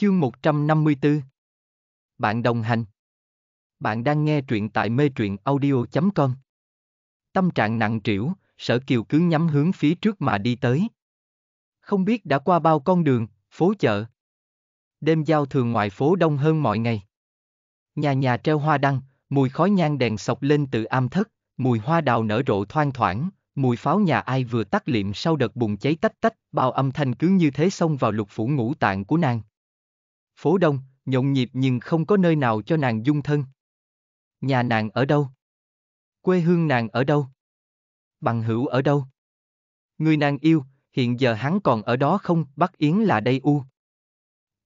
Chương 154 Bạn đồng hành Bạn đang nghe truyện tại mê truyện audio.com Tâm trạng nặng trĩu, sở kiều cứ nhắm hướng phía trước mà đi tới. Không biết đã qua bao con đường, phố chợ. Đêm giao thường ngoài phố đông hơn mọi ngày. Nhà nhà treo hoa đăng, mùi khói nhang đèn sọc lên từ am thất, mùi hoa đào nở rộ thoang thoảng, mùi pháo nhà ai vừa tắt liệm sau đợt bùng cháy tách tách, bao âm thanh cứ như thế xông vào lục phủ ngũ tạng của nàng phố đông, nhộn nhịp nhưng không có nơi nào cho nàng dung thân. Nhà nàng ở đâu? Quê hương nàng ở đâu? Bằng hữu ở đâu? Người nàng yêu, hiện giờ hắn còn ở đó không, Bắc Yến là đây u.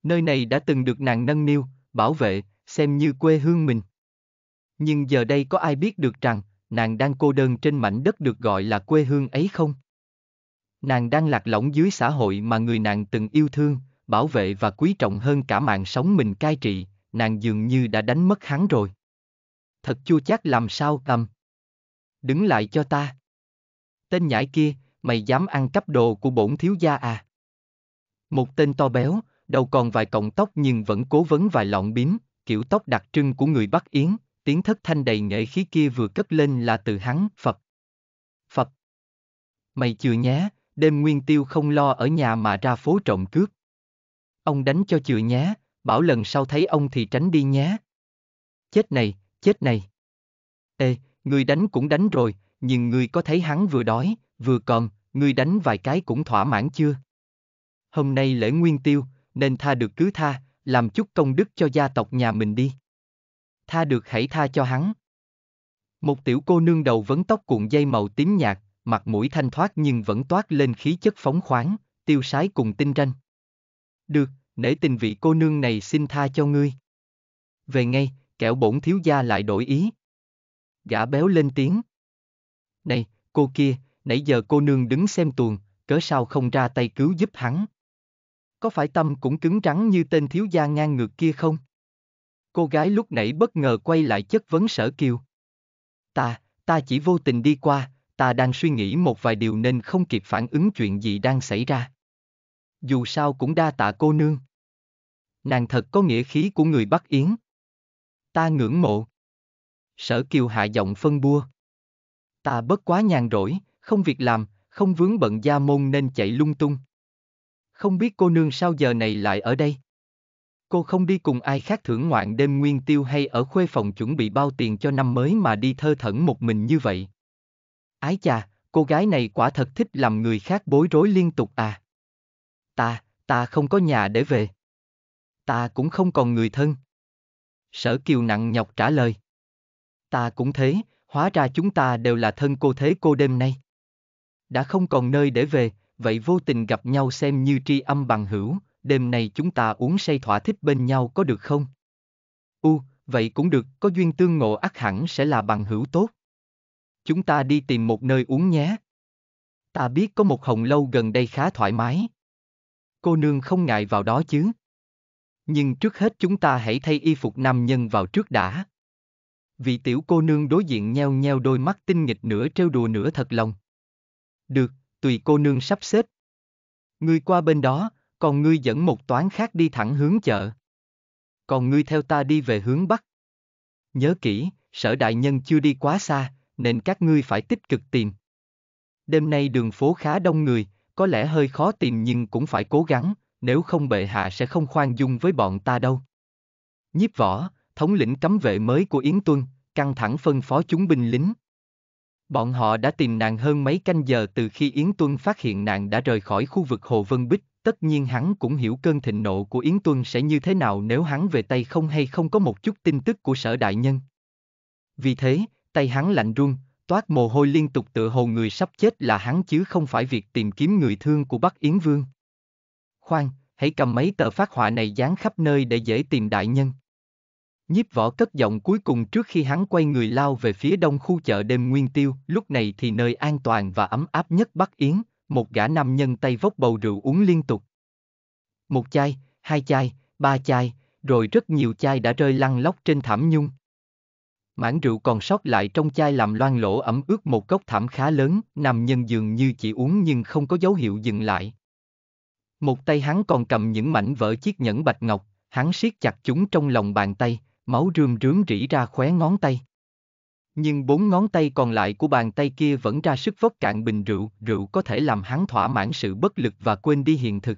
Nơi này đã từng được nàng nâng niu, bảo vệ, xem như quê hương mình. Nhưng giờ đây có ai biết được rằng, nàng đang cô đơn trên mảnh đất được gọi là quê hương ấy không? Nàng đang lạc lõng dưới xã hội mà người nàng từng yêu thương, bảo vệ và quý trọng hơn cả mạng sống mình cai trị, nàng dường như đã đánh mất hắn rồi. Thật chua chát làm sao cầm. Đứng lại cho ta. Tên nhãi kia, mày dám ăn cắp đồ của bổn thiếu gia à? Một tên to béo, đầu còn vài cọng tóc nhưng vẫn cố vấn vài lọn bím, kiểu tóc đặc trưng của người Bắc Yến, tiếng thất thanh đầy nghệ khí kia vừa cất lên là từ hắn, Phật. Phật. Mày chưa nhé, đêm nguyên tiêu không lo ở nhà mà ra phố trộm cướp ông đánh cho chừa nhé, bảo lần sau thấy ông thì tránh đi nhé. Chết này, chết này. Ê, người đánh cũng đánh rồi, nhưng người có thấy hắn vừa đói, vừa còn, người đánh vài cái cũng thỏa mãn chưa? Hôm nay lễ nguyên tiêu, nên tha được cứ tha, làm chút công đức cho gia tộc nhà mình đi. Tha được hãy tha cho hắn. Một tiểu cô nương đầu vấn tóc cuộn dây màu tím nhạt, mặt mũi thanh thoát nhưng vẫn toát lên khí chất phóng khoáng, tiêu sái cùng tinh ranh. Được, nể tình vị cô nương này xin tha cho ngươi. Về ngay, kẻo bổn thiếu gia lại đổi ý. Gã béo lên tiếng. Này, cô kia, nãy giờ cô nương đứng xem tuồng, cớ sao không ra tay cứu giúp hắn? Có phải tâm cũng cứng rắn như tên thiếu gia ngang ngược kia không? Cô gái lúc nãy bất ngờ quay lại chất vấn sở kiều. Ta, ta chỉ vô tình đi qua, ta đang suy nghĩ một vài điều nên không kịp phản ứng chuyện gì đang xảy ra dù sao cũng đa tạ cô nương. Nàng thật có nghĩa khí của người Bắc Yến. Ta ngưỡng mộ. Sở Kiều hạ giọng phân bua. Ta bất quá nhàn rỗi, không việc làm, không vướng bận gia môn nên chạy lung tung. Không biết cô nương sao giờ này lại ở đây? Cô không đi cùng ai khác thưởng ngoạn đêm nguyên tiêu hay ở khuê phòng chuẩn bị bao tiền cho năm mới mà đi thơ thẩn một mình như vậy. Ái chà, cô gái này quả thật thích làm người khác bối rối liên tục à ta, ta không có nhà để về. Ta cũng không còn người thân. Sở Kiều nặng nhọc trả lời. Ta cũng thế, hóa ra chúng ta đều là thân cô thế cô đêm nay. Đã không còn nơi để về, vậy vô tình gặp nhau xem như tri âm bằng hữu, đêm nay chúng ta uống say thỏa thích bên nhau có được không? U, vậy cũng được, có duyên tương ngộ ắt hẳn sẽ là bằng hữu tốt. Chúng ta đi tìm một nơi uống nhé. Ta biết có một hồng lâu gần đây khá thoải mái cô nương không ngại vào đó chứ. Nhưng trước hết chúng ta hãy thay y phục nam nhân vào trước đã. Vị tiểu cô nương đối diện nheo nheo đôi mắt tinh nghịch nửa trêu đùa nửa thật lòng. Được, tùy cô nương sắp xếp. Ngươi qua bên đó, còn ngươi dẫn một toán khác đi thẳng hướng chợ. Còn ngươi theo ta đi về hướng bắc. Nhớ kỹ, sở đại nhân chưa đi quá xa, nên các ngươi phải tích cực tìm. Đêm nay đường phố khá đông người, có lẽ hơi khó tìm nhưng cũng phải cố gắng, nếu không bệ hạ sẽ không khoan dung với bọn ta đâu. Nhiếp võ, thống lĩnh cấm vệ mới của Yến Tuân, căng thẳng phân phó chúng binh lính. Bọn họ đã tìm nàng hơn mấy canh giờ từ khi Yến Tuân phát hiện nàng đã rời khỏi khu vực Hồ Vân Bích, tất nhiên hắn cũng hiểu cơn thịnh nộ của Yến Tuân sẽ như thế nào nếu hắn về tay không hay không có một chút tin tức của sở đại nhân. Vì thế, tay hắn lạnh run, toát mồ hôi liên tục tựa hồ người sắp chết là hắn chứ không phải việc tìm kiếm người thương của Bắc Yến Vương. Khoan, hãy cầm mấy tờ phát họa này dán khắp nơi để dễ tìm đại nhân. Nhiếp võ cất giọng cuối cùng trước khi hắn quay người lao về phía đông khu chợ đêm Nguyên Tiêu, lúc này thì nơi an toàn và ấm áp nhất Bắc Yến, một gã nam nhân tay vốc bầu rượu uống liên tục. Một chai, hai chai, ba chai, rồi rất nhiều chai đã rơi lăn lóc trên thảm nhung. Mãn rượu còn sót lại trong chai làm loang lỗ ẩm ướt một cốc thảm khá lớn, nằm nhân giường như chỉ uống nhưng không có dấu hiệu dừng lại. Một tay hắn còn cầm những mảnh vỡ chiếc nhẫn bạch ngọc, hắn siết chặt chúng trong lòng bàn tay, máu rươm rướm rỉ ra khóe ngón tay. Nhưng bốn ngón tay còn lại của bàn tay kia vẫn ra sức vốc cạn bình rượu, rượu có thể làm hắn thỏa mãn sự bất lực và quên đi hiện thực.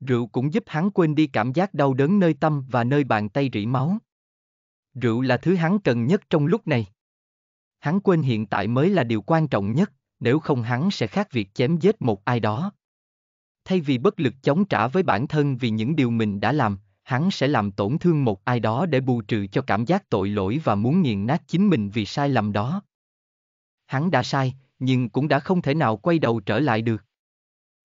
Rượu cũng giúp hắn quên đi cảm giác đau đớn nơi tâm và nơi bàn tay rỉ máu. Rượu là thứ hắn cần nhất trong lúc này. Hắn quên hiện tại mới là điều quan trọng nhất, nếu không hắn sẽ khác việc chém giết một ai đó. Thay vì bất lực chống trả với bản thân vì những điều mình đã làm, hắn sẽ làm tổn thương một ai đó để bù trừ cho cảm giác tội lỗi và muốn nghiền nát chính mình vì sai lầm đó. Hắn đã sai, nhưng cũng đã không thể nào quay đầu trở lại được.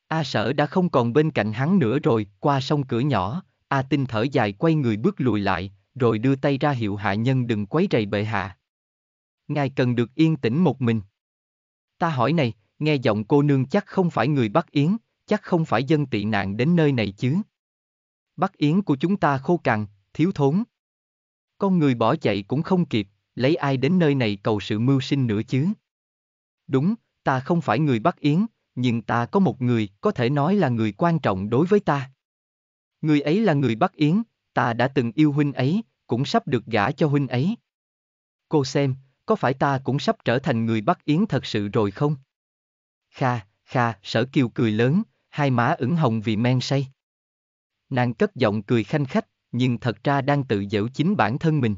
A sở đã không còn bên cạnh hắn nữa rồi, qua sông cửa nhỏ, A tinh thở dài quay người bước lùi lại, rồi đưa tay ra hiệu hạ nhân đừng quấy rầy bệ hạ. Ngài cần được yên tĩnh một mình. Ta hỏi này, nghe giọng cô nương chắc không phải người Bắc Yến, chắc không phải dân tị nạn đến nơi này chứ. Bắc Yến của chúng ta khô cằn, thiếu thốn. Con người bỏ chạy cũng không kịp, lấy ai đến nơi này cầu sự mưu sinh nữa chứ. Đúng, ta không phải người Bắc Yến, nhưng ta có một người có thể nói là người quan trọng đối với ta. Người ấy là người Bắc Yến, ta đã từng yêu huynh ấy, cũng sắp được gả cho huynh ấy. Cô xem, có phải ta cũng sắp trở thành người Bắc Yến thật sự rồi không? Kha, kha, sở kiều cười lớn, hai má ửng hồng vì men say. Nàng cất giọng cười khanh khách, nhưng thật ra đang tự giễu chính bản thân mình.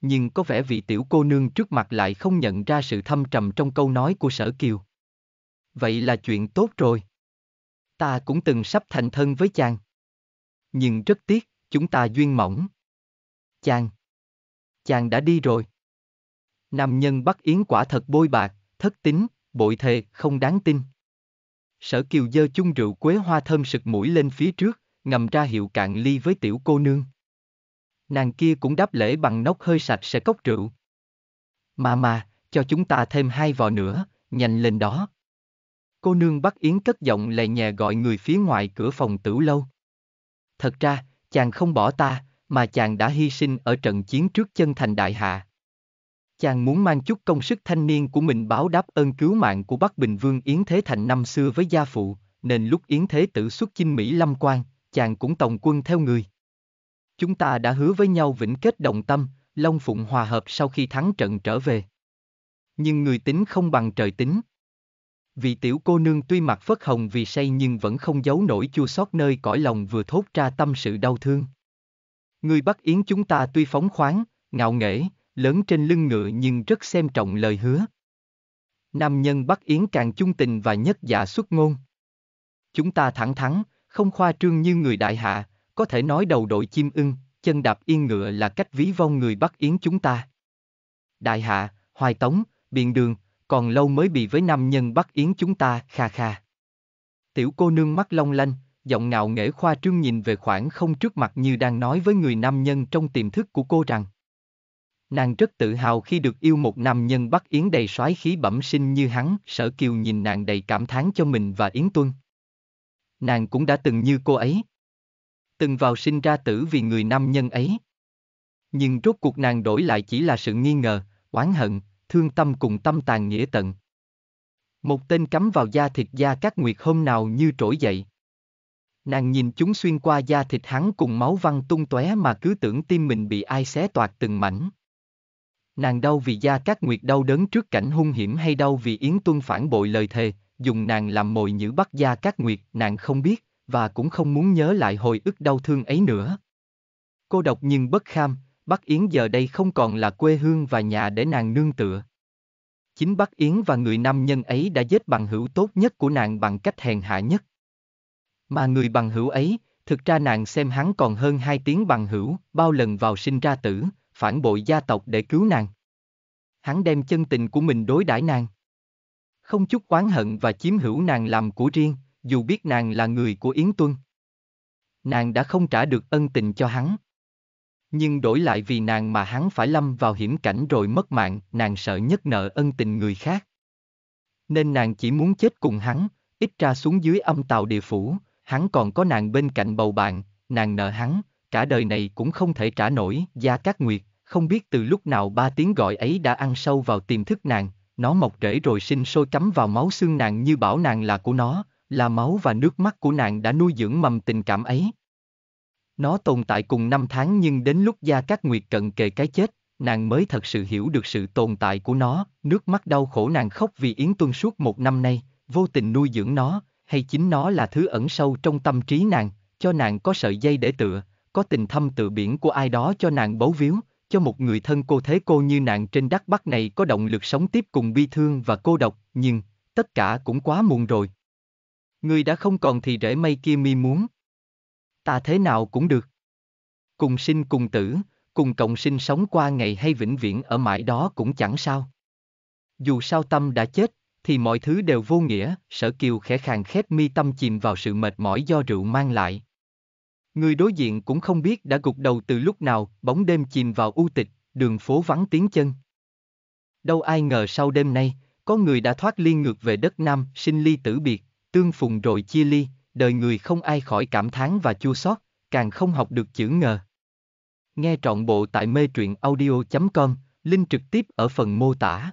Nhưng có vẻ vị tiểu cô nương trước mặt lại không nhận ra sự thâm trầm trong câu nói của sở kiều. Vậy là chuyện tốt rồi. Ta cũng từng sắp thành thân với chàng. Nhưng rất tiếc, Chúng ta duyên mỏng. Chàng. Chàng đã đi rồi. Nam nhân bắt yến quả thật bôi bạc, thất tính, bội thề, không đáng tin. Sở kiều dơ chung rượu quế hoa thơm sực mũi lên phía trước, ngầm ra hiệu cạn ly với tiểu cô nương. Nàng kia cũng đáp lễ bằng nóc hơi sạch sẽ cốc rượu. Mà mà, cho chúng ta thêm hai vò nữa, nhanh lên đó. Cô nương bắt yến cất giọng lè nhẹ gọi người phía ngoài cửa phòng tử lâu. Thật ra, Chàng không bỏ ta, mà chàng đã hy sinh ở trận chiến trước chân thành đại hạ. Chàng muốn mang chút công sức thanh niên của mình báo đáp ơn cứu mạng của Bắc Bình Vương Yến Thế Thành năm xưa với gia phụ, nên lúc Yến Thế tự xuất chinh Mỹ Lâm Quan, chàng cũng tòng quân theo người. Chúng ta đã hứa với nhau vĩnh kết đồng tâm, Long Phụng hòa hợp sau khi thắng trận trở về. Nhưng người tính không bằng trời tính. Vị tiểu cô nương tuy mặt phất hồng vì say nhưng vẫn không giấu nổi chua xót nơi cõi lòng vừa thốt ra tâm sự đau thương. Người Bắc Yến chúng ta tuy phóng khoáng, ngạo nghễ, lớn trên lưng ngựa nhưng rất xem trọng lời hứa. Nam nhân Bắc Yến càng chung tình và nhất dạ xuất ngôn. Chúng ta thẳng thắn, không khoa trương như người đại hạ, có thể nói đầu đội chim ưng, chân đạp yên ngựa là cách ví von người Bắc Yến chúng ta. Đại hạ, Hoài Tống, Biện Đường, còn lâu mới bị với nam nhân bắt yến chúng ta, kha kha. Tiểu cô nương mắt long lanh, giọng ngạo nghễ khoa trương nhìn về khoảng không trước mặt như đang nói với người nam nhân trong tiềm thức của cô rằng. Nàng rất tự hào khi được yêu một nam nhân bắt yến đầy soái khí bẩm sinh như hắn, sở kiều nhìn nàng đầy cảm thán cho mình và yến tuân. Nàng cũng đã từng như cô ấy. Từng vào sinh ra tử vì người nam nhân ấy. Nhưng rốt cuộc nàng đổi lại chỉ là sự nghi ngờ, oán hận, thương tâm cùng tâm tàn nghĩa tận. Một tên cắm vào da thịt da các nguyệt hôm nào như trỗi dậy. Nàng nhìn chúng xuyên qua da thịt hắn cùng máu văng tung tóe mà cứ tưởng tim mình bị ai xé toạc từng mảnh. Nàng đau vì da các nguyệt đau đớn trước cảnh hung hiểm hay đau vì Yến Tuân phản bội lời thề, dùng nàng làm mồi nhữ bắt da các nguyệt, nàng không biết, và cũng không muốn nhớ lại hồi ức đau thương ấy nữa. Cô độc nhưng bất kham, Bắc Yến giờ đây không còn là quê hương và nhà để nàng nương tựa. Chính Bắc Yến và người nam nhân ấy đã giết bằng hữu tốt nhất của nàng bằng cách hèn hạ nhất. Mà người bằng hữu ấy, thực ra nàng xem hắn còn hơn hai tiếng bằng hữu, bao lần vào sinh ra tử, phản bội gia tộc để cứu nàng. Hắn đem chân tình của mình đối đãi nàng. Không chút oán hận và chiếm hữu nàng làm của riêng, dù biết nàng là người của Yến Tuân. Nàng đã không trả được ân tình cho hắn, nhưng đổi lại vì nàng mà hắn phải lâm vào hiểm cảnh rồi mất mạng, nàng sợ nhất nợ ân tình người khác. Nên nàng chỉ muốn chết cùng hắn, ít ra xuống dưới âm tàu địa phủ, hắn còn có nàng bên cạnh bầu bạn, nàng nợ hắn, cả đời này cũng không thể trả nổi, gia cát nguyệt, không biết từ lúc nào ba tiếng gọi ấy đã ăn sâu vào tiềm thức nàng, nó mọc rễ rồi sinh sôi cắm vào máu xương nàng như bảo nàng là của nó, là máu và nước mắt của nàng đã nuôi dưỡng mầm tình cảm ấy. Nó tồn tại cùng năm tháng nhưng đến lúc Gia Cát Nguyệt cận kề cái chết, nàng mới thật sự hiểu được sự tồn tại của nó, nước mắt đau khổ nàng khóc vì Yến Tuân suốt một năm nay, vô tình nuôi dưỡng nó, hay chính nó là thứ ẩn sâu trong tâm trí nàng, cho nàng có sợi dây để tựa, có tình thâm tự biển của ai đó cho nàng bấu víu, cho một người thân cô thế cô như nàng trên đất bắc này có động lực sống tiếp cùng bi thương và cô độc, nhưng, tất cả cũng quá muộn rồi. Người đã không còn thì rễ mây kia mi muốn, ta thế nào cũng được. Cùng sinh cùng tử, cùng cộng sinh sống qua ngày hay vĩnh viễn ở mãi đó cũng chẳng sao. Dù sao tâm đã chết, thì mọi thứ đều vô nghĩa, sở kiều khẽ khàng khép mi tâm chìm vào sự mệt mỏi do rượu mang lại. Người đối diện cũng không biết đã gục đầu từ lúc nào, bóng đêm chìm vào u tịch, đường phố vắng tiếng chân. Đâu ai ngờ sau đêm nay, có người đã thoát liên ngược về đất Nam, sinh ly tử biệt, tương phùng rồi chia ly, đời người không ai khỏi cảm thán và chua xót, càng không học được chữ ngờ. Nghe trọn bộ tại mê truyện audio.com, link trực tiếp ở phần mô tả.